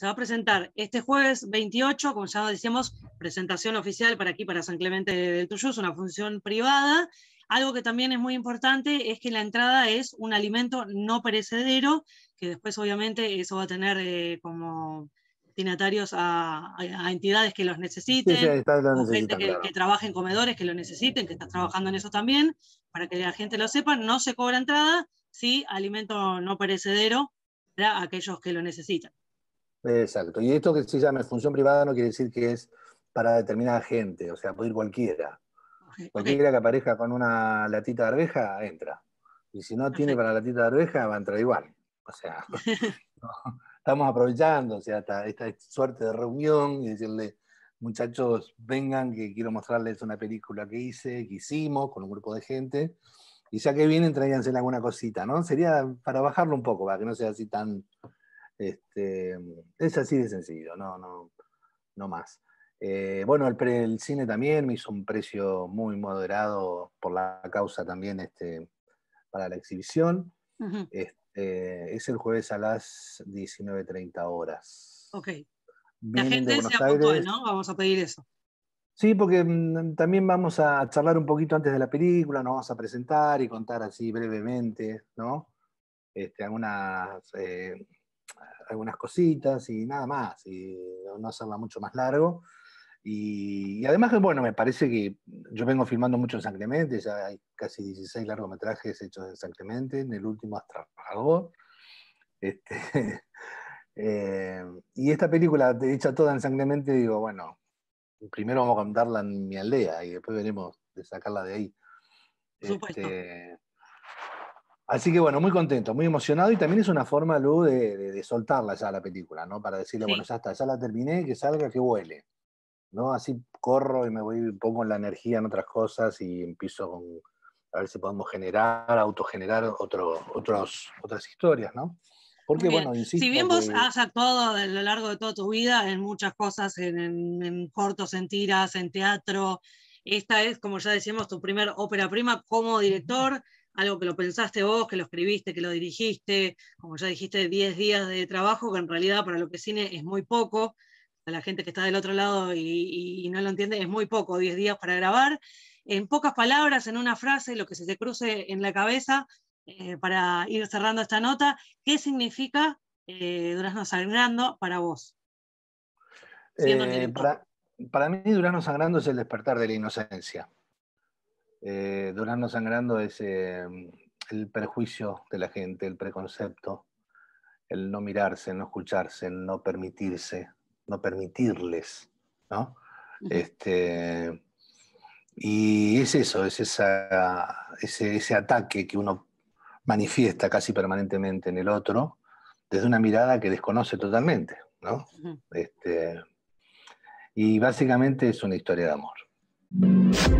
se va a presentar este jueves 28, como ya decíamos, presentación oficial para aquí, para San Clemente del Tuyú, es una función privada. Algo que también es muy importante es que la entrada es un alimento no perecedero, que después obviamente eso va a tener eh, como destinatarios a, entidades que los necesiten, gente que, trabaja en comedores que lo necesiten, que está trabajando en eso también, para que la gente lo sepa, no se cobra entrada, sí, alimento no perecedero para aquellos que lo necesitan. Exacto. Y esto que se llama función privada no quiere decir que es para determinada gente, o sea, puede ir cualquiera. Cualquiera que aparezca con una latita de arveja, entra. Y si no tiene para la latita de arveja, va a entrar igual. O sea, estamos aprovechando o sea, esta, suerte de reunión y decirle, muchachos, vengan que quiero mostrarles una película que hice, que hicimos con un grupo de gente. Y ya que vienen, tráiganse alguna cosita, ¿no? Sería para bajarlo un poco, para que no sea así tan este, es así de sencillo, no, no, más. Eh, bueno, el, cine también me hizo un precio muy moderado por la causa también este, para la exhibición. Este, es el jueves a las 19.30 horas. Ok. la gente se apuntó, Aires. ¿no? Vamos a pedir eso. Sí, porque mm, también vamos a charlar un poquito antes de la película, nos vamos a presentar y contar así brevemente, ¿no? Este, algunas eh, algunas cositas y nada más, y no hacerla mucho más largo. Y, además además, bueno, me parece que yo vengo filmando mucho en San ya hay casi 16 largometrajes hechos en San en el último hasta este, eh, y esta película hecha toda en San digo, bueno, primero vamos a contarla en mi aldea y después veremos de sacarla de ahí. Este, Así que bueno, muy contento, muy emocionado y también es una forma, Lu, de, de, de soltarla ya la película, ¿no? Para decirle, bueno, ya está, ya la terminé, que salga, que vuele, ¿no? Así corro y me voy, pongo la energía en otras cosas y empiezo con, a ver si podemos generar, autogenerar otro, otros, otras historias, ¿no? Porque, bueno, insisto. Si bien vos has actuado a lo largo de toda tu vida en muchas cosas, en, en cortos, en tiras, en teatro, esta es, como ya decíamos, tu primer ópera prima como director algo que lo pensaste vos, que lo escribiste, que lo dirigiste, como ya dijiste, 10 días de trabajo, que en realidad para lo que es cine es muy poco, para la gente que está del otro lado y, no lo entiende, es muy poco, 10 días para grabar, en pocas palabras, en una frase, lo que se te cruce en la cabeza eh, para ir cerrando esta nota, ¿qué significa eh, Durazno Sangrando para vos? Eh, para, para mí Durazno Sangrando es el despertar de la inocencia eh, Sangrando es mm, el perjuicio de la gente, el preconcepto, el no mirarse, no escucharse, no permitirse, no permitirles, ¿no? Este, y es eso, es esa, ese, ataque que uno manifiesta casi permanentemente en el otro desde una mirada que desconoce totalmente, ¿no? Este, y básicamente es una historia de amor.